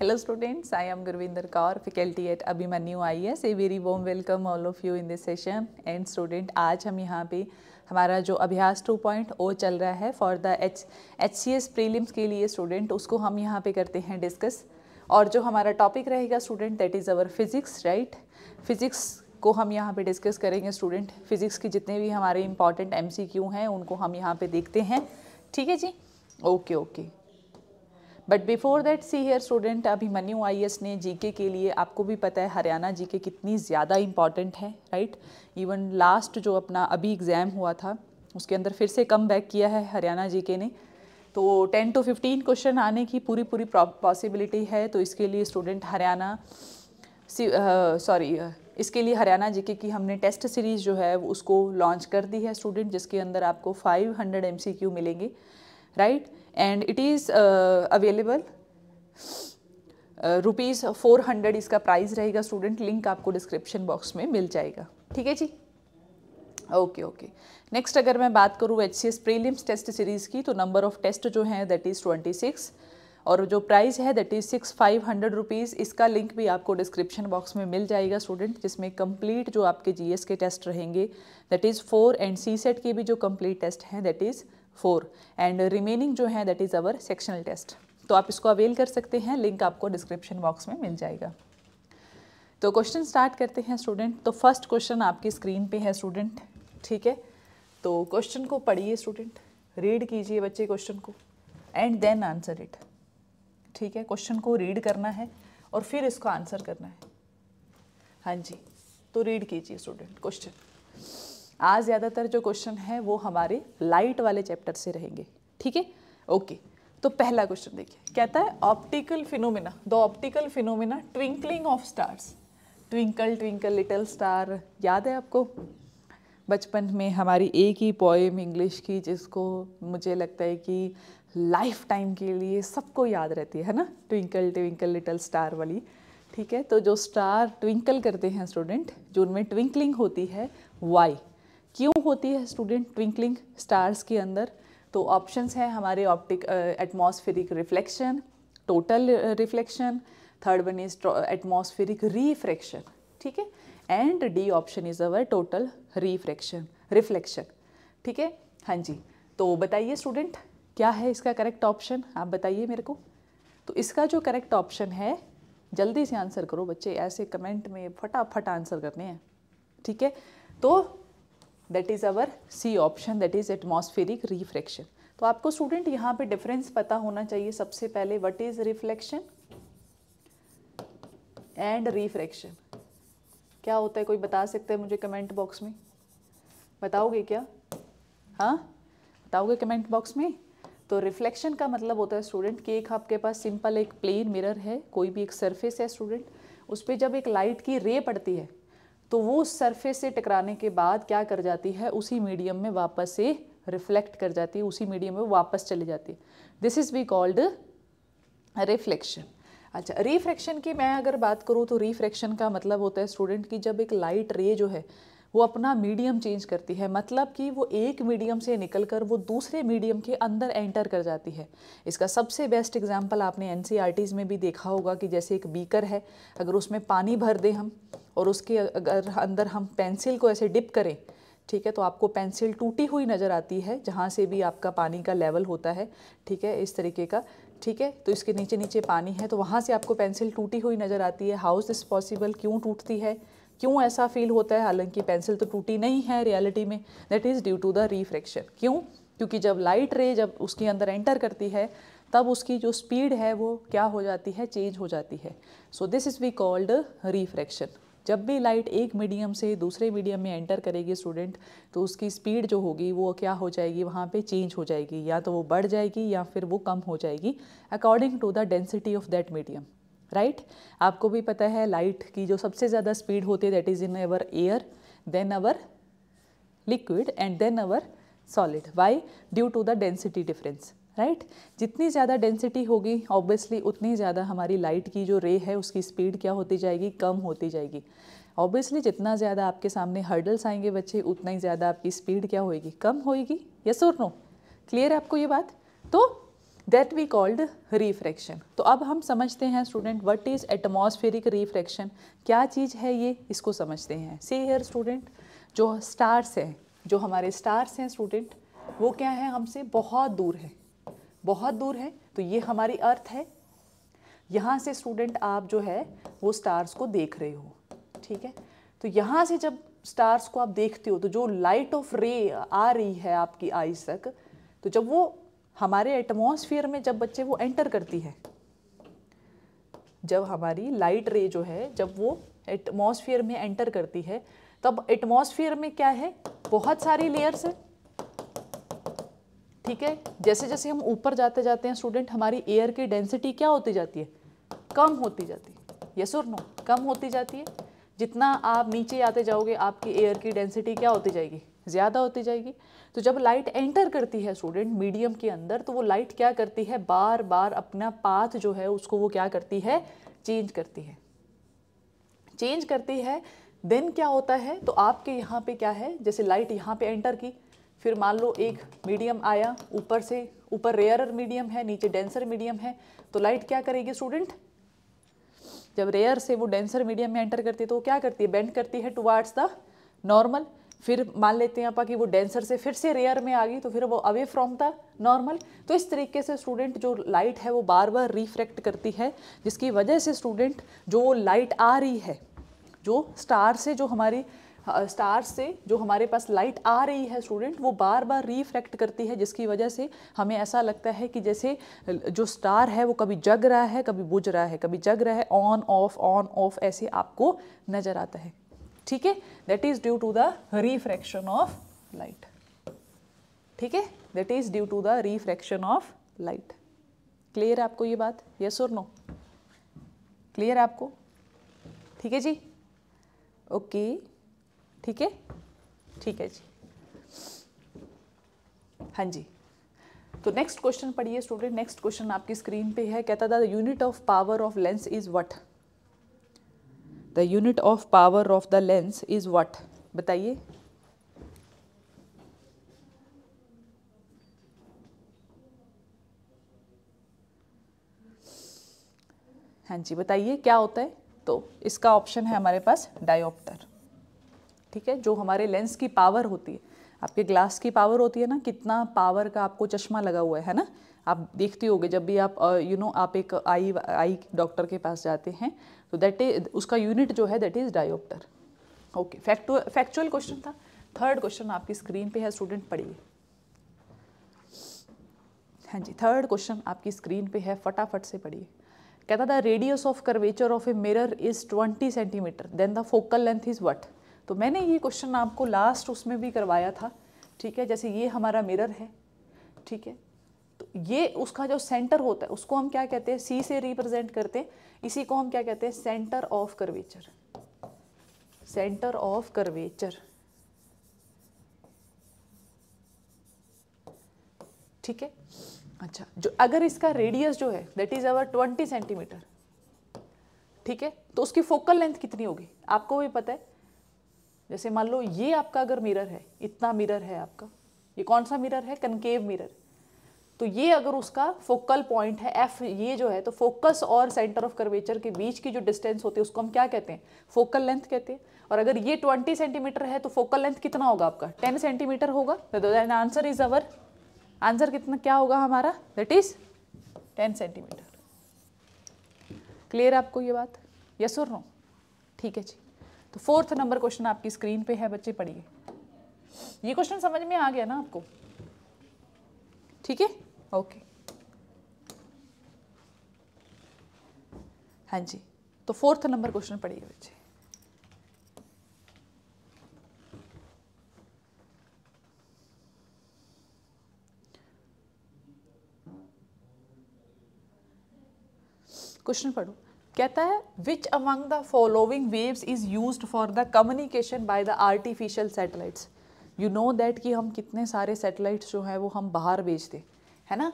Hello students, I am Gurvinder Kaur, faculty at Abhimanyu IAS. A very warm welcome all of you in this session. And student, आज हम यहाँ पे हमारा जो अभ्यास 2.0 चल रहा है for the H H C S prelims के लिए स्टूडेंट उसको हम यहाँ पे करते हैं डिस्कस और जो हमारा टॉपिक रहेगा student that is our physics right physics को हम यहाँ पे डिस्कस करेंगे स्टूडेंट फिज़िक्स के जितने भी हमारे इंपॉर्टेंट एम हैं उनको हम यहाँ पे देखते हैं ठीक है जी okay okay but before that see here student Abhimanyu I ने जीके के लिए आपको भी पता है हरियाणा जीके कितनी ज़्यादा इम्पॉर्टेंट है राइट इवन लास्ट जो अपना अभी एग्ज़ाम हुआ था उसके अंदर फिर से कम बैक किया है हरियाणा जीके ने तो 10 टू 15 क्वेश्चन आने की पूरी पूरी पॉसिबिलिटी है तो इसके लिए स्टूडेंट हरियाणा सॉरी इसके लिए हरियाणा जीके की हमने टेस्ट सीरीज़ जो है उसको लॉन्च कर दी है स्टूडेंट जिसके अंदर आपको 500 एमसीक्यू मिलेंगे right right? And it is available rupees four hundred इसका प्राइस रहेगा स्टूडेंट लिंक आपको डिस्क्रिप्शन बॉक्स में मिल जाएगा ठीक है जी ओके ओके नेक्स्ट अगर मैं बात करूँ H C S prelims test series की तो नंबर ऑफ़ टेस्ट जो है दैट इज़ ट्वेंटी सिक्स और जो प्राइस है that is six five hundred rupees इसका लिंक भी आपको डिस्क्रिप्शन बॉक्स में मिल जाएगा स्टूडेंट जिसमें कंप्लीट जो आपके जीएस के टेस्ट रहेंगे that is four and C set के भी जो कंप्लीट टेस्ट हैं that is four and remaining जो है that is our sectional test तो आप इसको अवेल कर सकते हैं लिंक आपको डिस्क्रिप्शन बॉक्स में मिल जाएगा तो क्वेश्चन स्टार्ट करते हैं स्टूडेंट तो फर्स्ट क्वेश्चन आपकी स्क्रीन पे है स्टूडेंट ठीक है तो क्वेश्चन को पढ़िए स्टूडेंट रीड कीजिए बच्चे क्वेश्चन को एंड देन आंसर इट ठीक है क्वेश्चन को रीड करना है और फिर इसको आंसर करना है हाँ जी तो रीड कीजिए स्टूडेंट क्वेश्चन आज ज़्यादातर जो क्वेश्चन है वो हमारे लाइट वाले चैप्टर से रहेंगे ठीक है ओके तो पहला क्वेश्चन देखिए कहता है optical phenomena the optical phenomena twinkling of stars twinkle twinkle little star याद है आपको बचपन में हमारी एक ही पोएम इंग्लिश की जिसको मुझे लगता है कि लाइफ टाइम के लिए सबको याद रहती है ना ट्विंकल ट्विंकल लिटिल स्टार वाली ठीक है तो जो स्टार ट्विंकल करते हैं स्टूडेंट जो उनमें ट्विंकलिंग होती है वाई क्यों होती है स्टूडेंट ट्विंकलिंग स्टार्स के अंदर तो ऑप्शंस हैं हमारे optic atmospheric reflection total reflection third one is atmospheric refraction ठीक है and D option is our total refraction reflection ठीक है हाँ जी तो बताइए स्टूडेंट क्या है इसका करेक्ट ऑप्शन आप बताइए मेरे को तो इसका जो करेक्ट ऑप्शन है जल्दी से आंसर करो बच्चे ऐसे कमेंट में फटाफट आंसर करने हैं ठीक है तो that is our C option that is atmospheric refraction तो आपको स्टूडेंट यहाँ पे डिफरेंस पता होना चाहिए सबसे पहले what is reflection and refraction क्या होता है कोई बता सकता है मुझे कमेंट बॉक्स में बताओगे क्या हाँ बताओगे कमेंट बॉक्स में तो रिफ्लेक्शन का मतलब होता है स्टूडेंट कि एक आपके पास सिंपल एक प्लेन मिरर है कोई भी एक सरफेस है स्टूडेंट उस पर जब एक लाइट की रे पड़ती है तो वो सरफेस से टकराने के बाद क्या कर जाती है उसी मीडियम में वापस से रिफ्लेक्ट कर जाती है उसी मीडियम में वापस चली जाती है this is be called reflection अच्छा रिफ्रैक्शन की मैं अगर बात करूँ तो रिफ्रैक्शन का मतलब होता है स्टूडेंट की जब एक लाइट रे जो है वो अपना मीडियम चेंज करती है मतलब कि वो एक मीडियम से निकल कर वो दूसरे मीडियम के अंदर एंटर कर जाती है इसका सबसे बेस्ट एग्जाम्पल आपने एन e में भी देखा होगा कि जैसे एक बीकर है अगर उसमें पानी भर दें हम और उसके अगर अंदर हम पेंसिल को ऐसे डिप करें ठीक है तो आपको पेंसिल टूटी हुई नज़र आती है जहाँ से भी आपका पानी का लेवल होता है ठीक है इस तरीके का ठीक है तो इसके नीचे नीचे पानी है तो वहाँ से आपको पेंसिल टूटी हुई नज़र आती है हाउस इज़ पॉसिबल क्यों टूटती है क्यों ऐसा फील होता है हालांकि पेंसिल तो टूटी नहीं है रियलिटी में that is due to the refraction क्यों क्योंकि जब लाइट रे जब उसके अंदर एंटर करती है तब उसकी जो स्पीड है वो क्या हो जाती है चेंज हो जाती है so this is we called refraction जब भी लाइट एक मीडियम से दूसरे मीडियम में एंटर करेगी स्टूडेंट तो उसकी स्पीड जो होगी वो क्या हो जाएगी वहाँ पे चेंज हो जाएगी या तो वो बढ़ जाएगी या फिर वो कम हो जाएगी according to the density of that medium right आपको भी पता है लाइट की जो सबसे ज़्यादा स्पीड होती है that is in our air then our liquid and then our solid why due to the density difference right right? जितनी ज़्यादा डेंसिटी होगी ऑब्वियसली उतनी ज़्यादा हमारी लाइट की जो रे है उसकी स्पीड क्या होती जाएगी कम होती जाएगी ऑब्वियसली जितना ज़्यादा आपके सामने हर्डल्स आएंगे बच्चे उतना ही ज़्यादा आपकी स्पीड क्या होएगी कम होएगी यस और नो क्लियर है आपको ये बात तो दैट वी कॉल्ड रिफ्रैक्शन तो अब हम समझते हैं student what is atmospheric refraction क्या चीज़ है ये इसको समझते हैं से हेयर स्टूडेंट जो स्टार्स हैं जो हमारे स्टार्स हैं स्टूडेंट वो क्या है हमसे बहुत दूर है बहुत दूर है तो ये हमारी अर्थ है यहाँ से स्टूडेंट आप जो है वो स्टार्स को देख रहे हो ठीक है तो यहाँ से जब स्टार्स को आप देखते हो तो जो लाइट ऑफ रे आ रही है आपकी आईज तक तो जब वो हमारे एटमोसफियर में जब बच्चे वो एंटर करती है जब हमारी लाइट रे जो है जब वो एटमोसफियर में एंटर करती है तब एटमोसफियर में क्या है बहुत सारी लेयर्स है ठीक है जैसे जैसे हम ऊपर जाते जाते हैं स्टूडेंट हमारी एयर की डेंसिटी क्या होती जाती है कम होती जाती है यस और नो कम होती जाती है जितना आप नीचे आते जाओगे आपकी एयर की डेंसिटी क्या होती जाएगी ज़्यादा होती जाएगी तो जब लाइट एंटर करती है स्टूडेंट मीडियम के अंदर तो वो लाइट क्या करती है बार बार अपना पाथ जो है उसको वो क्या करती है चेंज करती है चेंज करती है देन क्या होता है तो आपके यहाँ पे क्या है जैसे लाइट यहाँ पे एंटर की फिर मान लो एक मीडियम आया ऊपर से ऊपर रेयर मीडियम है नीचे डेंसर मीडियम है तो लाइट क्या करेगी स्टूडेंट जब रेयर से वो डेंसर मीडियम में एंटर करती है तो वो क्या करती है बेंड करती है टुवार्ड्स द नॉर्मल फिर मान लेते हैं आप कि वो डेंसर से फिर से रेयर में आ गई तो फिर वो अवे फ्रॉम द नॉर्मल तो इस तरीके से स्टूडेंट जो लाइट है वो बार बार रिफ्रैक्ट करती है जिसकी वजह से स्टूडेंट जो लाइट आ रही है जो स्टार से जो हमारी स्टार्स से जो हमारे पास लाइट आ रही है स्टूडेंट वो बार बार रिफ्रैक्ट करती है जिसकी वजह से हमें ऐसा लगता है कि जैसे जो स्टार है वो कभी जग रहा है कभी बुझ रहा है कभी जग रहा है ऑन ऑफ ऑन ऑफ ऐसे आपको नज़र आता है ठीक है that is due to the refraction of light ठीक है that is due to the refraction of light clear है आपको ये बात यस और नो क्लियर आपको ठीक है जी ओके okay. ठीक है ठीक है जी हाँ जी तो नेक्स्ट क्वेश्चन पढ़िए स्टूडेंट नेक्स्ट क्वेश्चन आपकी स्क्रीन पे है कहता था the unit of power of lens is what the unit of power of the lens is what बताइए हाँ जी बताइए क्या होता है तो इसका ऑप्शन है हमारे पास डायोप्टर ठीक है जो हमारे लेंस की पावर होती है आपके ग्लास की पावर होती है ना कितना पावर का आपको चश्मा लगा हुआ है ना आप देखते होगे जब भी आप यू नो आप एक आई आई डॉक्टर के पास जाते हैं तो दैट इज उसका यूनिट जो है that is dioptre okay facto factual question था थर्ड क्वेश्चन आपकी स्क्रीन पे है स्टूडेंट पढ़िए हाँ जी थर्ड क्वेश्चन आपकी स्क्रीन पे है फटाफट से पढ़िए कहता था radius of curvature of a mirror is twenty centimetre then the focal length is what तो मैंने ये क्वेश्चन आपको लास्ट उसमें भी करवाया था ठीक है जैसे ये हमारा मिरर है ठीक है तो ये उसका जो सेंटर होता है उसको हम क्या कहते हैं सी से रिप्रेजेंट करते हैं इसी को हम क्या कहते हैं centre of curvature centre of curvature ठीक है अच्छा जो अगर इसका रेडियस जो है that is our twenty centimetre ठीक है तो उसकी फोकल लेंथ कितनी होगी आपको भी पता है जैसे मान लो ये आपका अगर मिरर है इतना मिरर है आपका ये कौन सा मिरर है कनकेव मिरर तो ये अगर उसका फोकल पॉइंट है एफ ये जो है तो फोकस और सेंटर ऑफ कर्वेचर के बीच की जो डिस्टेंस होती है उसको हम क्या कहते हैं फोकल लेंथ कहते हैं और अगर ये ट्वेंटी सेंटीमीटर है तो फोकल लेंथ कितना होगा आपका टेन सेंटीमीटर होगा तो आंसर इज अवर आंसर कितना क्या होगा हमारा that is ten centimetre clear आपको ये बात यस और नो ठीक है जी तो फोर्थ नंबर क्वेश्चन आपकी स्क्रीन पे है बच्चे पढ़िए ये क्वेश्चन समझ में आ गया ना आपको ठीक है ओके हाँ जी तो फोर्थ नंबर क्वेश्चन पढ़िए बच्चे क्वेश्चन पढ़ो कहता है which among the following waves is use for the communication by the artificial satellites you know that कि हम कितने सारे सेटेलाइट्स जो हैं वो हम बाहर भेजते है ना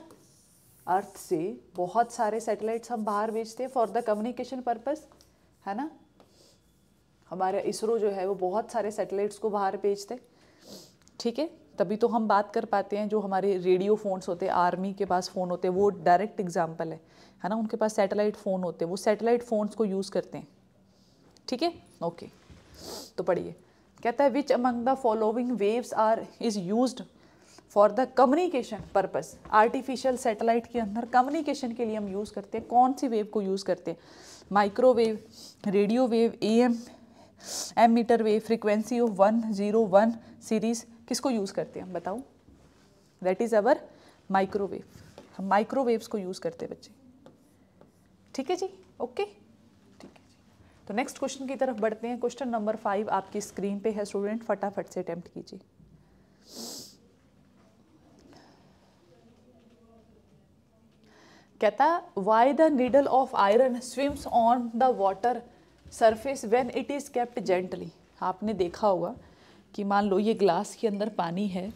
अर्थ से बहुत सारे सेटेलाइट्स हम बाहर भेजते फॉर द कम्युनिकेशन पर्पस है ना हमारे इसरो जो है वो बहुत सारे सेटेलाइट्स को बाहर भेजते ठीक है तभी तो हम बात कर पाते हैं जो हमारे रेडियो फ़ोन्स होते हैं आर्मी के पास फ़ोन होते हैं वो डायरेक्ट एग्जाम्पल है है ना उनके पास सैटेलाइट फ़ोन होते हैं वो सैटेलाइट फ़ोन्स को यूज़ करते हैं ठीक है ओके तो पढ़िए कहता है which among the following waves are is use for the communication purpose artificial satellite के अंदर कम्युनिकेशन के लिए हम यूज़ करते हैं कौन सी वेव को यूज़ करते हैं microwave radio wave A M M metre wave frequency of one zero one series किसको यूज़ करते हैं बताओ दैट इज़ अवर माइक्रोवेव हम माइक्रोवेव्स को यूज़ करते हैं बच्चे ठीक है जी ओके ठीक है जी तो नेक्स्ट क्वेश्चन की तरफ बढ़ते हैं क्वेश्चन नंबर फाइव आपकी स्क्रीन पे है स्टूडेंट फटाफट से अटैम्प्ट कीजिए कहता why the needle of iron swims on the water surface when it is kept gently आपने देखा होगा कि मान लो ये ग्लास के अंदर पानी है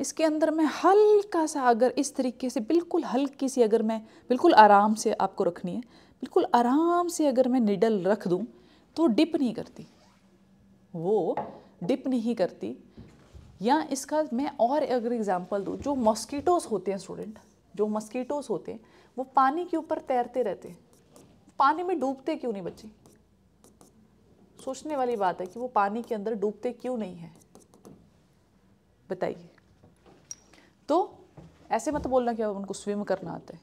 इसके अंदर मैं हल्का सा अगर इस तरीके से बिल्कुल हल्की सी अगर मैं बिल्कुल आराम से आपको रखनी है बिल्कुल आराम से अगर मैं निडल रख दूं तो डिप नहीं करती वो डिप नहीं करती या इसका मैं और अगर एग्ज़ाम्पल दूँ जो मॉस्कीटोस होते हैं स्टूडेंट जो मॉस्कीटोज़ होते हैं वो पानी के ऊपर तैरते रहते हैं पानी में डूबते क्यों नहीं बच्चे सोचने वाली बात है कि वो पानी के अंदर डूबते क्यों नहीं है बताइए तो ऐसे मत बोलना कि उनको स्विम करना आता है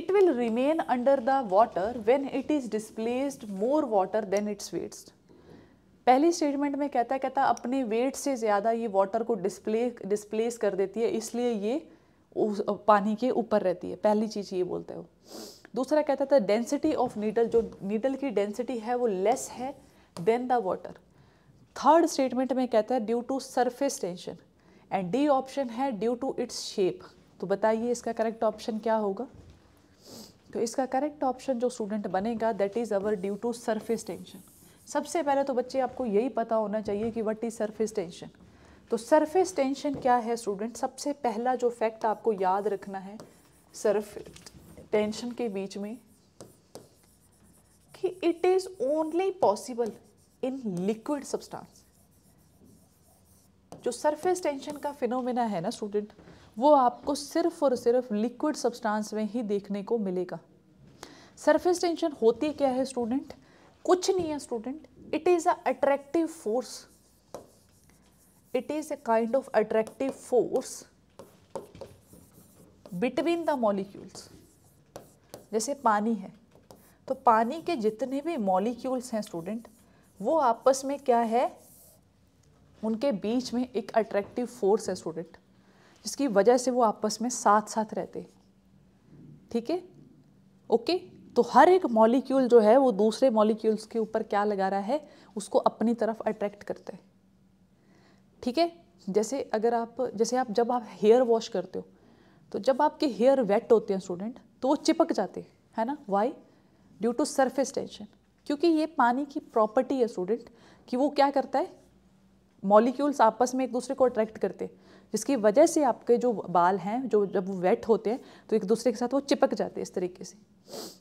it will remain under the water when it is displaced more water then its weights पहली स्टेटमेंट में कहता है कहता अपने वेट से ज़्यादा ये वाटर को डिस्प्ले डिस्प्लेस कर देती है इसलिए ये उस पानी के ऊपर रहती है पहली चीज़ ये बोलता है वो दूसरा कहता था डेंसिटी ऑफ नीडल जो नीडल की डेंसिटी है वो लेस है then the water third statement में कहता है due to surface tension and D option है ड्यू टू इट्स शेप तो बताइए इसका करेक्ट ऑप्शन क्या होगा तो इसका करेक्ट ऑप्शन जो स्टूडेंट बनेगा that is our due to surface tension सबसे पहले तो बच्चे आपको यही पता होना चाहिए कि वट इज़ सरफेस टेंशन तो सरफेस टेंशन क्या है स्टूडेंट सबसे पहला जो फैक्ट आपको याद रखना है सरफ टेंशन के बीच में कि it is only possible in liquid substance जो सरफेस टेंशन का फिनोमेना है ना स्टूडेंट वो आपको सिर्फ और सिर्फ लिक्विड सब्सटेंस में ही देखने को मिलेगा सरफेस टेंशन होती क्या है स्टूडेंट कुछ नहीं है student it is a attractive force it is a kind of attractive force between the molecules जैसे पानी है तो पानी के जितने भी मॉलिक्यूल्स हैं स्टूडेंट वो आपस में क्या है उनके बीच में एक अट्रैक्टिव फोर्स है स्टूडेंट जिसकी वजह से वो आपस में साथ साथ रहते ठीक है ओके तो हर एक मॉलिक्यूल जो है वो दूसरे मॉलिक्यूल्स के ऊपर क्या लगा रहा है उसको अपनी तरफ अट्रैक्ट करते हैं ठीक है जैसे अगर आप जैसे आप जब आप हेयर वॉश करते हो तो जब आपके हेयर वेट होते हैं स्टूडेंट तो वो चिपक जाते हैं है ना why due to surface tension क्योंकि ये पानी की प्रॉपर्टी है स्टूडेंट कि वो क्या करता है मॉलिक्यूल्स आपस में एक दूसरे को अट्रैक्ट करते जिसकी वजह से आपके जो बाल हैं जो जब वो वेट होते हैं तो एक दूसरे के साथ वो चिपक जाते हैं इस तरीके से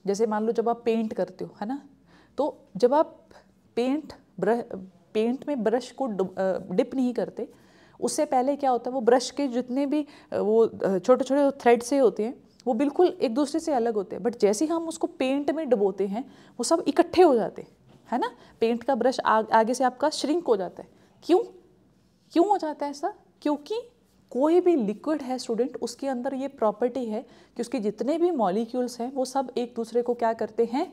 जैसे मान लो जब आप पेंट करते हो है ना तो जब आप पेंट ब्रश पेंट में ब्रश को डिप नहीं करते उससे पहले क्या होता है वो ब्रश के जितने भी वो छोटे छोटे थ्रेड से होते हैं वो बिल्कुल एक दूसरे से अलग होते हैं बट जैसे ही हम उसको पेंट में डुबोते हैं वो सब इकट्ठे हो जाते हैं है ना पेंट का ब्रश आ, आगे से आपका श्रिंक हो जाता है क्यों क्यों हो जाता है ऐसा क्योंकि कोई भी लिक्विड है स्टूडेंट उसके अंदर ये प्रॉपर्टी है कि उसके जितने भी मॉलिक्यूल्स हैं वो सब एक दूसरे को क्या करते हैं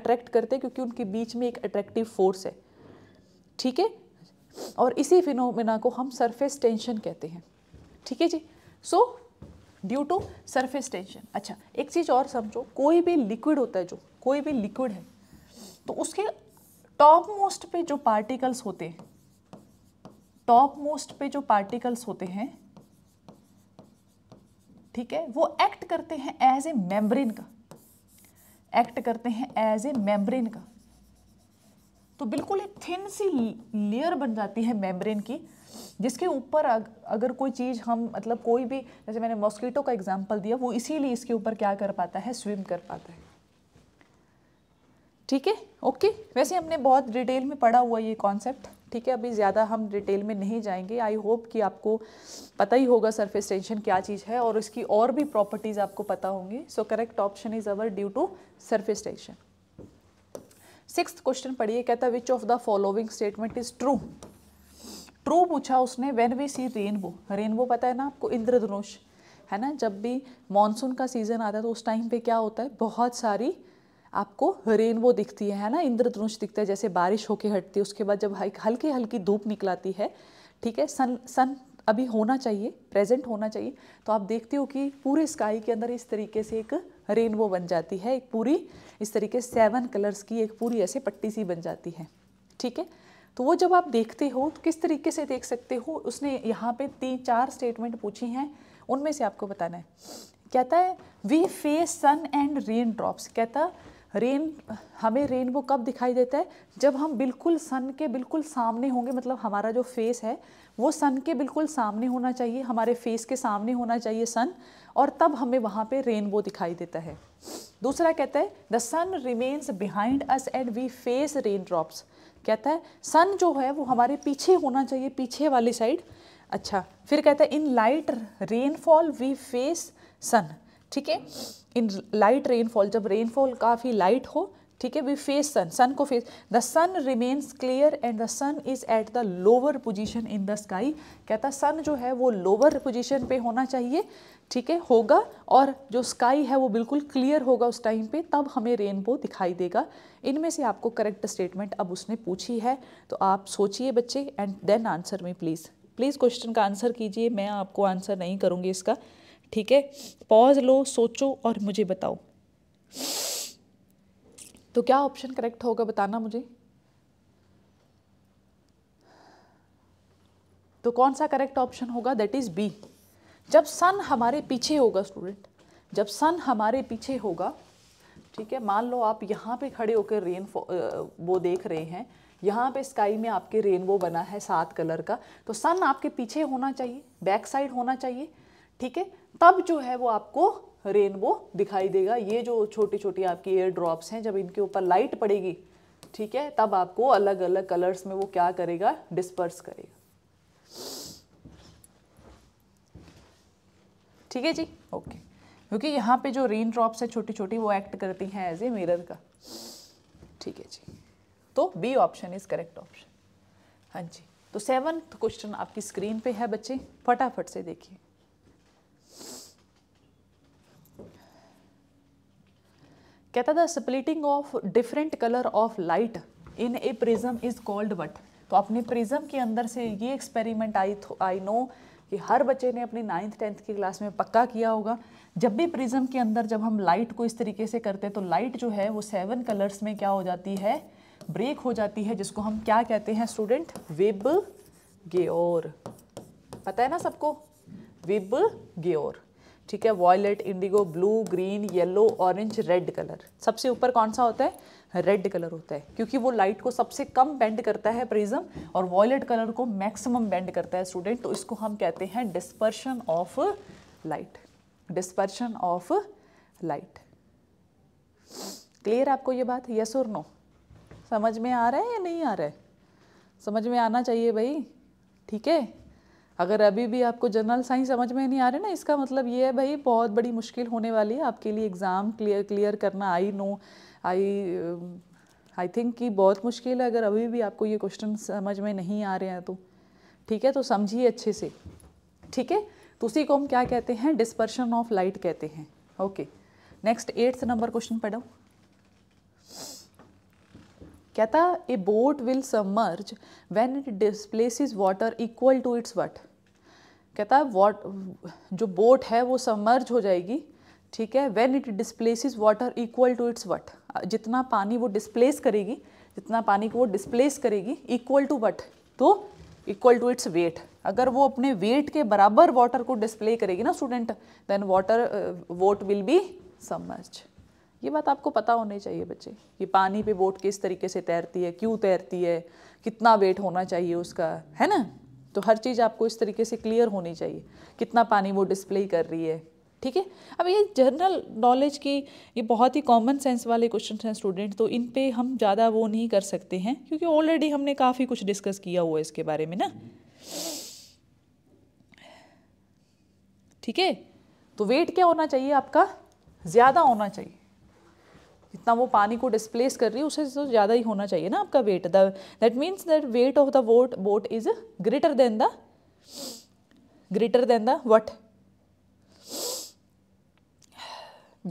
अट्रैक्ट करते हैं क्योंकि उनके बीच में एक अट्रैक्टिव फोर्स है ठीक है और इसी फिनोमिना को हम सरफेस टेंशन कहते हैं ठीक है जी so due to surface tension अच्छा एक चीज़ और समझो कोई भी लिक्विड होता है जो कोई भी लिक्विड है तो उसके टॉप मोस्ट पे जो पार्टिकल्स होते हैं टॉप मोस्ट पे जो पार्टिकल्स होते हैं ठीक है वो एक्ट करते हैं एज ए मेम्ब्रेन का एक्ट करते हैं एज ए मेम्ब्रेन का तो बिल्कुल एक थिन सी लेयर बन जाती है मेम्ब्रेन की जिसके ऊपर अगर कोई चीज़ हम मतलब कोई भी जैसे मैंने मॉस्किटो का एग्जाम्पल दिया वो इसीलिए इसके ऊपर क्या कर पाता है स्विम कर पाता है ठीक है ओके वैसे हमने बहुत डिटेल में पढ़ा हुआ ये कॉन्सेप्ट ठीक है अभी ज़्यादा हम डिटेल में नहीं जाएंगे आई होप कि आपको पता ही होगा सरफेस टेंशन क्या चीज़ है और इसकी और भी प्रॉपर्टीज़ आपको पता होंगी so correct option is our due to surface tension six question पढ़िए कहता है which of the following statement is true true पूछा उसने when we see rainbow rainbow पता है ना आपको इंद्रधनुष है ना जब भी मानसून का सीज़न आता है तो उस टाइम पे क्या होता है बहुत सारी आपको रेनबो दिखती है है ना इंद्रधनुष दिखता है जैसे बारिश होके हटती है उसके बाद जब हल्की हल्की धूप निकलाती है ठीक है सन सन अभी होना चाहिए प्रेजेंट होना चाहिए तो आप देखते हो कि पूरे स्काई के अंदर इस तरीके से एक रेनबो बन जाती है एक पूरी इस तरीके सेवन कलर्स की एक पूरी ऐसे पट्टी सी बन जाती है ठीक है तो वो जब आप देखते हो तो किस तरीके से देख सकते हो उसने यहाँ पे तीन चार स्टेटमेंट पूछी हैं उनमें से आपको बताना है कहता है we face sun and rain drops कहता रेन हमें रेनबो कब दिखाई देता है जब हम बिल्कुल सन के बिल्कुल सामने होंगे मतलब हमारा जो फेस है वो सन के बिल्कुल सामने होना चाहिए हमारे फेस के सामने होना चाहिए सन और तब हमें वहाँ पे रेनबो दिखाई देता है दूसरा कहता है the sun remains behind us and we face rain drops कहता है सन जो है वो हमारे पीछे होना चाहिए पीछे वाली साइड अच्छा फिर कहता है in light rainfall we face sun ठीक है इन लाइट रेनफॉल जब रेनफॉल काफ़ी लाइट हो ठीक है वी फेस सन सन को face the sun remains clear and the sun is at the lower position in the sky कहता sun जो है वो लोअर पोजिशन पे होना चाहिए ठीक है होगा और जो स्काई है वो बिल्कुल क्लियर होगा उस टाइम पे तब हमें रेनबो दिखाई देगा इनमें से आपको करेक्ट स्टेटमेंट अब उसने पूछी है तो आप सोचिए बच्चे एंड देन आंसर में प्लीज़ प्लीज़ क्वेश्चन का आंसर कीजिए मैं आपको आंसर नहीं करूँगी इसका ठीक है पॉज लो सोचो और मुझे बताओ तो क्या ऑप्शन करेक्ट होगा बताना मुझे तो कौन सा करेक्ट ऑप्शन होगा दैट इज़ बी जब सन हमारे पीछे होगा स्टूडेंट जब सन हमारे पीछे होगा ठीक है मान लो आप यहाँ पे खड़े होकर रेन वो देख रहे हैं यहाँ पे स्काई में आपके रेनबो बना है सात कलर का तो सन आपके पीछे होना चाहिए बैक साइड होना चाहिए ठीक है तब जो है वो आपको रेनबो दिखाई देगा ये जो छोटी छोटी आपकी एयर ड्रॉप्स हैं जब इनके ऊपर लाइट पड़ेगी ठीक है तब आपको अलग अलग कलर्स में वो क्या करेगा डिस्पर्स करेगा ठीक है जी ओके क्योंकि यहाँ पे जो रेन ड्रॉप्स है छोटी छोटी वो एक्ट करती हैं एज ए मिरर का ठीक है जी तो B option is correct option हाँ जी तो सेवन क्वेश्चन आपकी स्क्रीन पे है बच्चे फटाफट से देखिए कहता था splitting of different colour of light in a prism is called what तो अपने प्रिज्म के अंदर से ये एक्सपेरिमेंट आई आई नो कि हर बच्चे ने अपनी नाइन्थ टेंथ की क्लास में पक्का किया होगा जब भी प्रिज्म के अंदर जब हम लाइट को इस तरीके से करते हैं तो लाइट जो है वो सेवन कलर्स में क्या हो जाती है ब्रेक हो जाती है जिसको हम क्या कहते हैं स्टूडेंट विब गेओर पता है ना सबको विब गेओर ठीक है violet indigo blue green yellow orange red colour सबसे ऊपर कौन सा होता है रेड कलर होता है क्योंकि वो लाइट को सबसे कम बेंड करता है प्रिज्म और वॉयलेट कलर को मैक्सिमम बेंड करता है स्टूडेंट तो इसको हम कहते हैं dispersion of light dispersion of light clear आपको ये बात यस और नो समझ में आ रहा है या नहीं आ रहा है समझ में आना चाहिए भाई ठीक है अगर अभी भी आपको जनरल साइंस समझ में नहीं आ रहे ना इसका मतलब ये है भाई बहुत बड़ी मुश्किल होने वाली है आपके लिए एग्ज़ाम क्लियर क्लियर करना I know I I think कि बहुत मुश्किल है अगर अभी भी आपको ये क्वेश्चन समझ में नहीं आ रहे हैं तो ठीक है तो समझिए अच्छे से ठीक है तो उसी को हम क्या कहते हैं डिस्पर्शन ऑफ लाइट कहते हैं okay next eighth number question पढ़ो कहता a boat will submerge when it displaces water equal to its weight कहता है वॉट जो बोट है वो समर्ज हो जाएगी ठीक है when it displaces water equal to its weight जितना पानी वो डिस्प्लेस करेगी जितना पानी को वो डिस्प्लेस करेगी इक्वल टू वट तो इक्वल टू इट्स वेट अगर वो अपने वेट के बराबर वाटर को डिस्प्ले करेगी ना student then water boat will be submerge ये बात आपको पता होनी चाहिए बच्चे कि पानी पे बोट किस तरीके से तैरती है क्यों तैरती है कितना वेट होना चाहिए उसका है ना तो हर चीज़ आपको इस तरीके से क्लियर होनी चाहिए कितना पानी वो डिस्प्ले कर रही है ठीक है अब ये जनरल नॉलेज की ये बहुत ही कॉमन सेंस वाले क्वेश्चन हैं स्टूडेंट तो इन पे हम ज़्यादा वो नहीं कर सकते हैं क्योंकि ऑलरेडी हमने काफ़ी कुछ डिस्कस किया हुआ है इसके बारे में ना ठीक है तो वेट क्या होना चाहिए आपका ज़्यादा होना चाहिए जितना वो पानी को डिस्प्लेस कर रही है उससे तो ज़्यादा ही होना चाहिए ना आपका weight the that means that weight of the boat boat is greater than the greater than the weight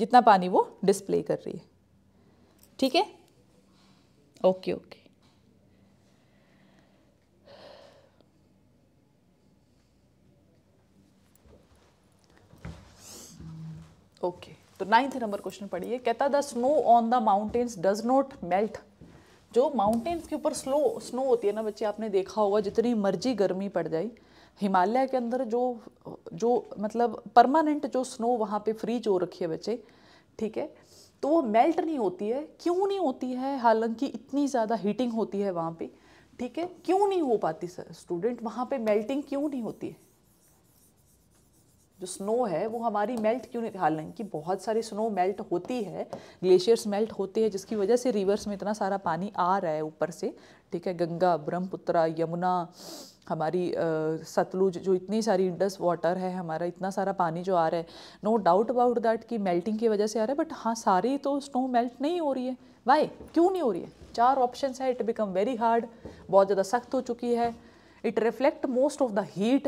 जितना पानी वो डिस्प्ले कर रही है ठीक है ओके ओके ओके तो नाइन्थ नंबर क्वेश्चन पढ़िए कहता the snow on the mountains does not melt जो माउंटेन्स के ऊपर स्लो स्नो होती है ना बच्चे आपने देखा होगा जितनी मर्जी गर्मी पड़ जाए हिमालय के अंदर जो जो मतलब परमानेंट जो स्नो वहाँ पे फ्रीज हो रखी है बच्चे ठीक है तो वो मेल्ट नहीं होती है क्यों नहीं होती है हालांकि इतनी ज़्यादा हीटिंग होती है वहाँ पे ठीक है क्यों नहीं हो पाती सर स्टूडेंट वहाँ पे मेल्टिंग क्यों नहीं होती है जो स्नो है वो हमारी मेल्ट क्यों नहीं कि बहुत सारी स्नो मेल्ट होती है ग्लेशियर्स मेल्ट होते हैं जिसकी वजह से रिवर्स में इतना सारा पानी आ रहा है ऊपर से ठीक है गंगा ब्रह्मपुत्रा यमुना हमारी सतलुज जो इतनी सारी इंडस वाटर है हमारा इतना सारा पानी जो आ रहा है नो डाउट अबाउट दैट कि मेल्टिंग की वजह से आ रहा है बट हाँ सारी तो स्नो मेल्ट नहीं हो रही है वाई क्यों नहीं हो रही है चार ऑप्शन है इट बिकम वेरी हार्ड बहुत ज़्यादा सख्त हो चुकी है it reflect most of the heat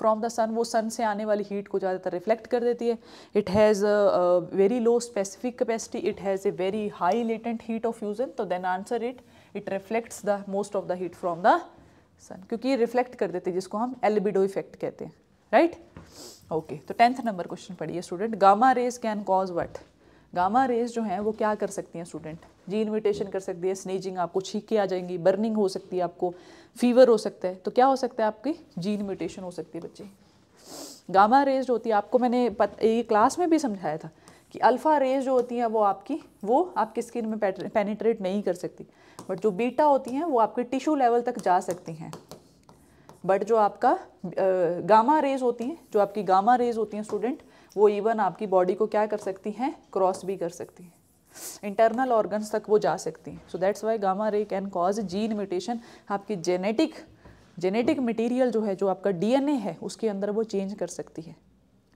from the sun वो सन से आने वाली हीट को ज़्यादातर रिफ्लेक्ट कर देती है it has very low specific capacity it has a very high latent heat of fusion तो then answer it it reflects the most of the heat from the sun क्योंकि ये रिफ्लेक्ट कर देते हैं जिसको हम एलबिडो इफेक्ट कहते हैं राइट right? ओके okay, तो टेंथ नंबर क्वेश्चन पढ़िए student gamma rays can cause what gamma rays जो हैं वो क्या कर सकती हैं स्टूडेंट जी इन्विटेशन कर सकती है स्नीजिंग आपको छीके आ जाएंगी बर्निंग हो सकती है आपको फीवर हो सकता है तो क्या हो सकता है आपकी जी इन्विटेशन हो सकती है बच्चे गामा रेज होती है आपको मैंने ये क्लास में भी समझाया था कि अल्फ़ा रेज जो होती हैं वो आपकी वो आपकी स्किन में पेनिट्रेट नहीं कर सकती बट जो बीटा होती हैं वो आपके टिश्यू लेवल तक जा सकती हैं बट जो आपका गामा रेज होती हैं जो आपकी गामा रेज होती हैं स्टूडेंट वो इवन आपकी बॉडी को क्या कर सकती हैं क्रॉस भी कर सकती हैं इंटरनल ऑर्गन्स तक वो जा सकती हैं so that's why gamma ray can cause gene mutation आपकी जेनेटिक जेनेटिक मटेरियल जो है जो आपका डीएनए है उसके अंदर वो चेंज कर सकती है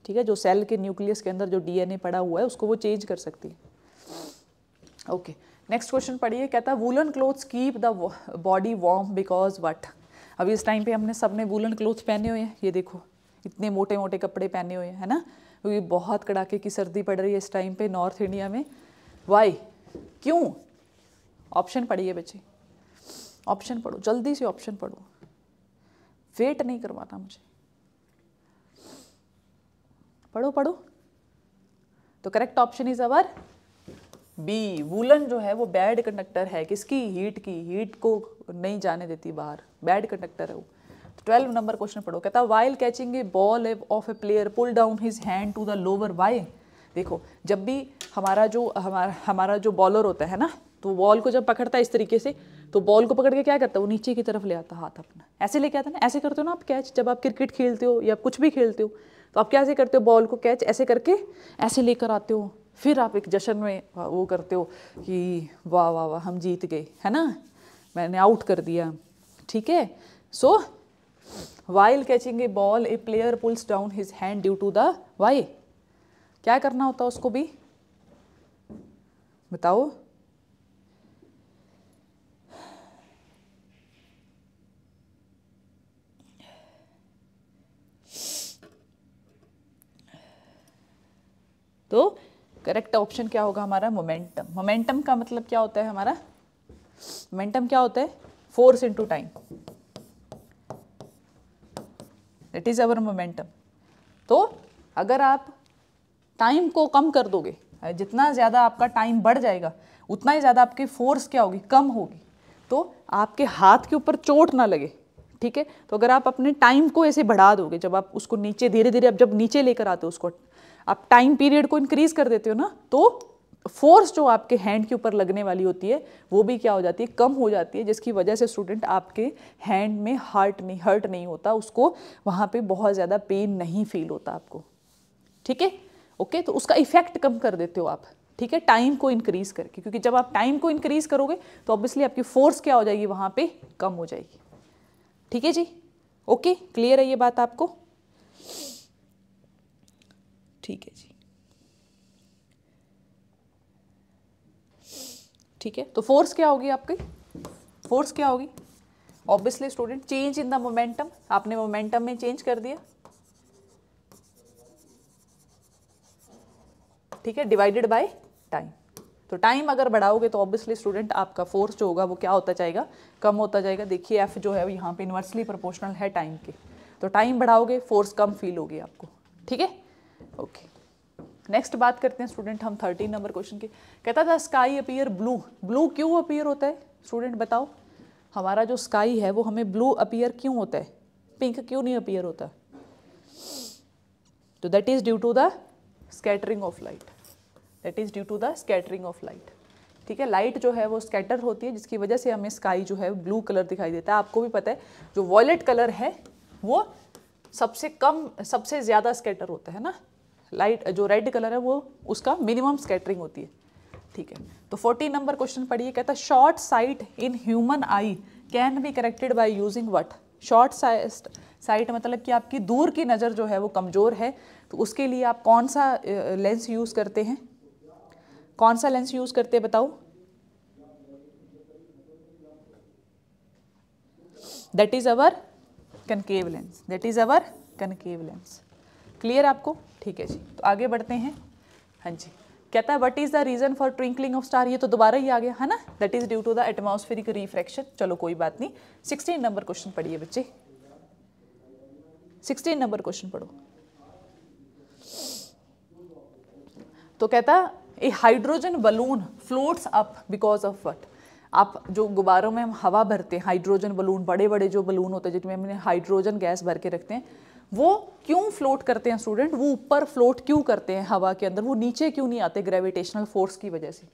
ठीक है जो सेल के न्यूक्लियस के अंदर जो डीएनए पड़ा हुआ है उसको वो चेंज कर सकती है ओके नेक्स्ट क्वेश्चन पढ़िए कहता है woollen clothes keep the body warm because what अभी इस टाइम पे हमने सब ने वूलन पहने हुए हैं ये देखो इतने मोटे मोटे कपड़े पहने हुए हैं है ना क्योंकि बहुत कड़ाके की सर्दी पड़ रही है इस टाइम पे नॉर्थ इंडिया में वाई क्यों ऑप्शन पढ़िए बच्चे ऑप्शन पढ़ो जल्दी से ऑप्शन पढ़ो वेट नहीं करवाना मुझे पढ़ो पढ़ो तो correct option is our B woollen जो है वो बैड कंडक्टर है किसकी हीट की हीट को नहीं जाने देती बाहर बैड कंडक्टर है वो ट्वेल्व नंबर क्वेश्चन पढ़ो कहता while catching a ball of a player pull down his hand to the lower why देखो जब भी हमारा जो हमारा हमारा जो बॉलर होता है ना तो बॉल को जब पकड़ता है इस तरीके से तो बॉल को पकड़ के क्या करता है वो नीचे की तरफ ले आता हाथ अपना ऐसे लेके आता है ना ऐसे करते हो ना आप कैच जब आप क्रिकेट खेलते हो या कुछ भी खेलते हो तो आप कैसे करते हो बॉल को कैच ऐसे करके ऐसे लेकर आते हो फिर आप एक जश्न में वो करते हो कि वाह वाह वाह हम जीत गए है ना मैंने आउट कर दिया ठीक है so while catching a ball a player pulls down his hand due to the why क्या करना होता है उसको भी बताओ तो करेक्ट ऑप्शन क्या होगा हमारा मोमेंटम मोमेंटम का मतलब क्या होता है हमारा मोमेंटम क्या होता है force into time it is our momentum तो अगर आप टाइम को कम कर दोगे जितना ज़्यादा आपका टाइम बढ़ जाएगा उतना ही ज़्यादा आपकी फोर्स क्या होगी कम होगी तो आपके हाथ के ऊपर चोट ना लगे ठीक है तो अगर आप अपने टाइम को ऐसे बढ़ा दोगे जब आप उसको नीचे धीरे धीरे आप जब नीचे लेकर आते हो उसको आप टाइम पीरियड को इंक्रीज कर देते हो ना तो फोर्स जो आपके हैंड के ऊपर लगने वाली होती है वो भी क्या हो जाती है कम हो जाती है जिसकी वजह से स्टूडेंट आपके हैंड में हार्ट नहीं हर्ट नहीं होता उसको वहाँ पे बहुत ज़्यादा पेन नहीं फील होता आपको ठीक है ओके तो उसका इफेक्ट कम कर देते हो आप ठीक है टाइम को इंक्रीज करके क्योंकि जब आप टाइम को इंक्रीज करोगे तो ऑब्वियसली आपकी फोर्स क्या हो जाएगी वहाँ पे कम हो जाएगी ठीक है जी ओके क्लियर है ये बात आपको ठीक है जी ठीक है तो फोर्स क्या होगी आपकी फोर्स क्या होगी obviously student change in the momentum आपने मोमेंटम में चेंज कर दिया ठीक है डिवाइडेड बाय टाइम तो टाइम अगर बढ़ाओगे तो ऑब्वियसली स्टूडेंट आपका फोर्स जो होगा वो क्या होता जाएगा कम होता जाएगा देखिए एफ जो है यहाँ पे इन्वर्सली प्रोपोर्शनल है टाइम के तो टाइम बढ़ाओगे फोर्स कम फील होगी आपको ठीक है ओके नेक्स्ट बात करते हैं स्टूडेंट हम थर्टीन नंबर क्वेश्चन की कहता था स्काई अपीयर ब्लू ब्लू क्यों अपीयर होता है स्टूडेंट बताओ हमारा जो स्काई है वो हमें ब्लू अपीयर क्यों होता है पिंक क्यों नहीं अपीयर होता तो that is due to the scattering of light that is due to the scattering of light ठीक है लाइट जो है वो स्कैटर होती है जिसकी वजह से हमें स्काई जो है ब्लू कलर दिखाई देता है आपको भी पता है जो वॉयलेट कलर है वो सबसे कम सबसे ज़्यादा स्कैटर होता है ना लाइट जो रेड कलर है वो उसका मिनिमम स्कैटरिंग होती है ठीक है तो 14 नंबर क्वेश्चन पढ़िए कहता है short sight in human eye can be corrected by using what short sight मतलब कि आपकी दूर की नज़र जो है वो कमज़ोर है तो उसके लिए आप कौन सा लेंस यूज़ करते हैं कौन सा लेंस यूज़ करते हैं बताओ that is our concave lens that is our concave lens clear आपको ठीक है जी तो आगे बढ़ते हैं हाँ जी कहता है what is the reason for twinkling of star ये तो दोबारा ही आ गया है ना that is due to the atmospheric refraction चलो कोई बात नहीं सिक्सटीन नंबर क्वेश्चन पढ़िए बच्चे सिक्सटीन नंबर क्वेश्चन पढ़ो तो कहता a hydrogen balloon floats up because of what आप जो गुब्बारों में हम हवा भरते हैं हाइड्रोजन बलून बड़े बड़े जो बलून होते हैं जिनमें हमने हाइड्रोजन गैस भर के रखते हैं वो क्यों फ्लोट करते हैं स्टूडेंट वो ऊपर फ्लोट क्यों करते हैं हवा के अंदर वो नीचे क्यों नहीं आते ग्रेविटेशनल फोर्स की वजह से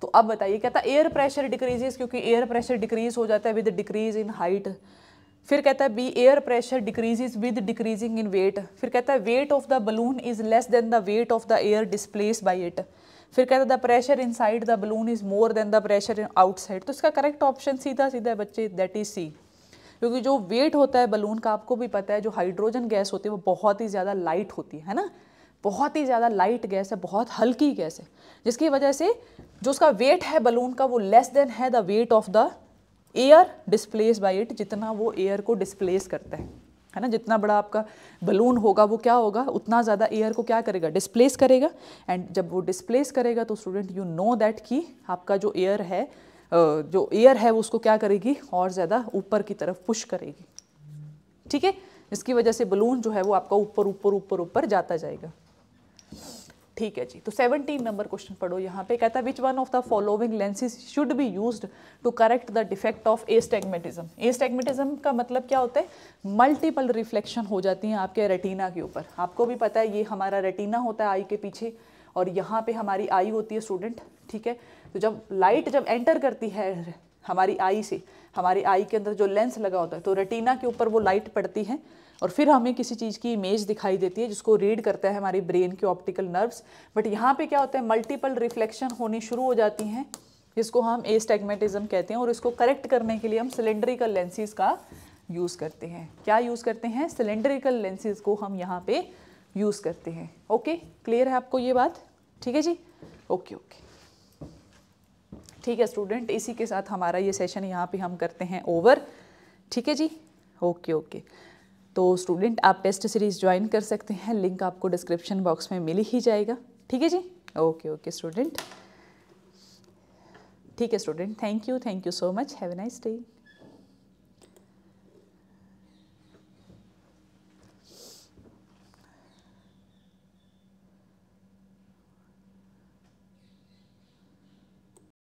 तो अब बताइए कहता है एयर प्रेशर डिक्रीजेज क्योंकि एयर प्रेशर डिक्रीज हो जाता है विद डिक्रीज इन हाइट फिर कहता है B air pressure decreases with decreasing in weight फिर कहता है weight of the balloon is less than the weight of the air displace by it फिर कहता the pressure inside the balloon is more than the pressure outside तो इसका correct option सीधा सीधा है बच्चे दैट इज़ सी क्योंकि जो वेट होता है बलून का आपको भी पता है जो हाइड्रोजन गैस होती है वो बहुत ही ज़्यादा लाइट होती है है ना बहुत ही ज़्यादा लाइट गैस है बहुत हल्की गैस है जिसकी वजह से जो उसका वेट है बलून का वो लेस देन है the weight of the air displace by it जितना वो एयर को डिस्प्लेस करता है है ना जितना बड़ा आपका बलून होगा वो क्या होगा उतना ज़्यादा एयर को क्या करेगा डिस्प्लेस करेगा एंड जब वो डिस्प्लेस करेगा तो स्टूडेंट यू नो दैट कि आपका जो एयर है जो एयर है वो उसको क्या करेगी और ज़्यादा ऊपर की तरफ पुश करेगी ठीक है इसकी वजह से बलून जो है वो आपका ऊपर ऊपर ऊपर ऊपर जाता जाएगा ठीक है जी तो 17 नंबर क्वेश्चन पढ़ो यहाँ पे कहता है which one of the following lenses should be used to correct the defect of astigmatism astigmatism का मतलब क्या होता है मल्टीपल रिफ्लेक्शन हो जाती हैं आपके रेटिना के ऊपर आपको भी पता है ये हमारा रेटिना होता है आई के पीछे और यहाँ पे हमारी आई होती है स्टूडेंट ठीक है तो जब लाइट जब एंटर करती है हमारी आई से हमारी आई के अंदर जो लेंस लगा होता है तो रेटिना के ऊपर वो लाइट पड़ती है और फिर हमें किसी चीज़ की इमेज दिखाई देती है जिसको रीड करता है हमारी ब्रेन के ऑप्टिकल नर्व्स बट यहाँ पे क्या होता है मल्टीपल रिफ्लेक्शन होनी शुरू हो जाती हैं जिसको हम ए स्टेगमेटिज्म कहते हैं और इसको करेक्ट करने के लिए हम सिलेंड्रिकल लेंसेज का यूज़ करते हैं क्या यूज़ करते हैं सिलेंड्रिकल लेंसेज को हम यहाँ पर यूज़ करते हैं ओके क्लियर है आपको ये बात ठीक है जी ओके ओके ठीक है स्टूडेंट इसी के साथ हमारा ये सेशन यहाँ पे हम करते हैं ओवर ठीक है जी ओके ओके तो स्टूडेंट आप टेस्ट सीरीज़ ज्वाइन कर सकते हैं लिंक आपको डिस्क्रिप्शन बॉक्स में मिल ही जाएगा ठीक है जी ओके ओके स्टूडेंट ठीक है student thank you thank you so much have a nice day